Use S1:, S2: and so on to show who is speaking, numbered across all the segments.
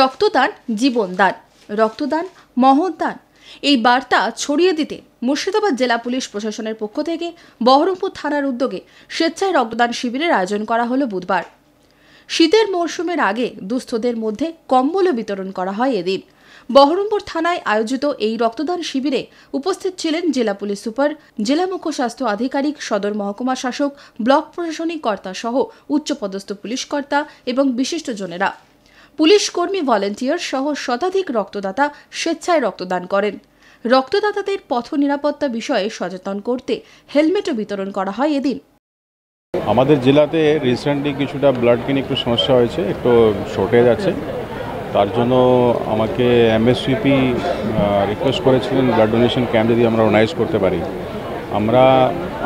S1: রক্তদান জীবনদান রক্তদান মহদান এই বার্তা ছড়িয়ে দিতে মুর্শিদাবাদ জেলা পুলিশ প্রশাসনের পক্ষ থেকে বহরমপুর থানার উদ্যোগে স্বেচ্ছায় রক্তদান শিবিরের আয়োজন করা হলো বুধবার শীতের মরশুমের আগে দুস্থদের মধ্যে কম্বলও বিতরণ করা হয় এদিন বহরমপুর থানায় আয়োজিত এই রক্তদান শিবিরে উপস্থিত ছিলেন জেলা পুলিশ সুপার জেলা মুখ্য স্বাস্থ্য আধিকারিক সদর মহকুমা শাসক ব্লক প্রশাসনিক কর্তা সহ উচ্চপদস্থ পুলিশ কর্তা এবং বিশিষ্টজনেরা পুলিশ কর্মী ভলেন্টিয়ার সহ শতাধিক রক্তদাতা স্বেচ্ছায় রক্তদান করেন রক্তদাতাদের পথ নিরাপত্তা বিষয়ে সচেতন করতে হেলমেটও বিতরণ করা হয় এদিন
S2: আমাদের জেলাতে রিসেন্টলি কিছুটা ব্লাড কিনে একটু সমস্যা হয়েছে একটু শর্টেজ আছে তার জন্য আমাকে এমএসপি রিকোয়েস্ট করেছিলেন ব্লাড ডোনেশন ক্যাম্প যদি আমরা অর্গানাইজ করতে পারি আমরা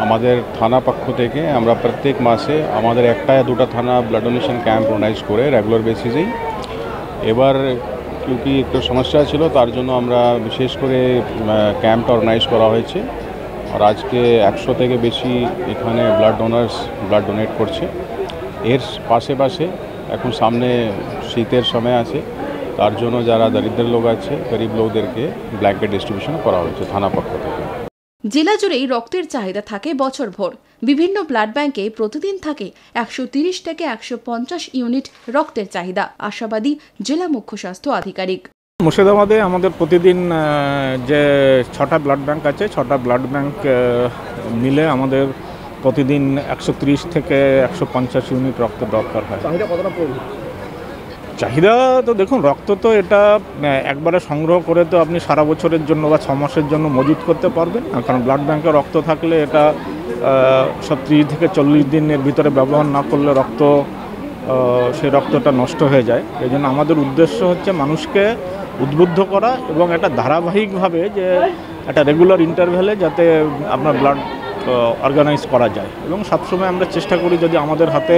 S2: আমাদের থানা পক্ষ থেকে আমরা প্রত্যেক মাসে আমাদের একটা দুটা থানা ব্লাড ডোনেশন ক্যাম্প অর্গানাইজ করে রেগুলার বেসিসেই এবার কিউকি একটু সমস্যা ছিল তার জন্য আমরা বিশেষ করে ক্যাম্পটা অর্গানাইজ করা হয়েছে আর আজকে একশো থেকে বেশি এখানে ব্লাড ডোনার্স ব্লাড ডোনেট করছে এর পাশে পাশে এখন সামনে শীতের সময় আছে তার জন্য যারা দরিদ্র লোক আছে গরিব লোকদেরকে ব্ল্যাঙ্কেট ডিস্ট্রিবিউশন করা হয়েছে থানা পক্ষ
S1: থেকে জেলা জুড়েই রক্তের চাহিদা থাকে বছরভর বিভিন্ন ব্লাড ব্যাংকে প্রতিদিন থাকে একশো তিরিশ থেকে একশো পঞ্চাশ ইউনিট রক্তের চাহিদা আশাবাদী জেলা মুখ্য স্বাস্থ্য আধিকারিক
S3: মুর্শিদাবাদে আমাদের প্রতিদিন যে ছটা ব্লাড ব্যাংক আছে ছটা ব্লাড ব্যাংক মিলে আমাদের প্রতিদিন একশো থেকে একশো ইউনিট রক্তের দরকার হয় চাহিদা তো দেখুন রক্ত তো এটা একবারে সংগ্রহ করে তো আপনি সারা বছরের জন্য বা ছ মাসের জন্য মজুত করতে পারবেন না কারণ ব্লাড ব্যাঙ্কে রক্ত থাকলে এটা সব ত্রিশ থেকে চল্লিশ দিনের ভিতরে ব্যবহার না করলে রক্ত সেই রক্তটা নষ্ট হয়ে যায় এই জন্য আমাদের উদ্দেশ্য হচ্ছে মানুষকে উদ্বুদ্ধ করা এবং এটা ধারাবাহিকভাবে যে একটা রেগুলার ইন্টারভেলে যাতে আপনার ব্লাড অর্গানাইজ করা যায় এবং সবসময় আমরা চেষ্টা করি যদি আমাদের হাতে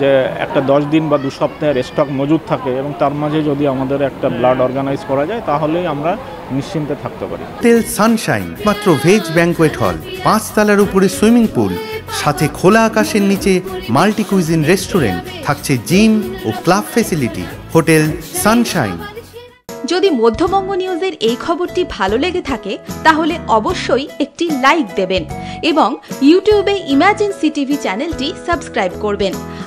S3: যে একটা দশ দিন বা দু সপ্তাহের স্টক মজুদ থাকে এবং তার মাঝে যদি আমাদের একটা ব্লাড অর্গানাইজ করা যায় তাহলেই আমরা নিশ্চিন্তে থাকতে পারি তেল সানশাইন
S2: মাত্র ভেজ ব্যাঙ্কোয়েট হল পাঁচতলার উপরে সুইমিং পুল সাথে খোলা আকাশের নিচে মাল্টি কুইজিন রেস্টুরেন্ট থাকছে জিম ও ক্লাব ফেসিলিটি হোটেল
S3: সানশাইন
S1: যদি মধ্যবঙ্গ নিউজের এই খবরটি ভালো লেগে থাকে তাহলে অবশ্যই একটি লাইক দেবেন এবং ইউটিউবে ইমাজিন টিভি চ্যানেলটি সাবস্ক্রাইব করবেন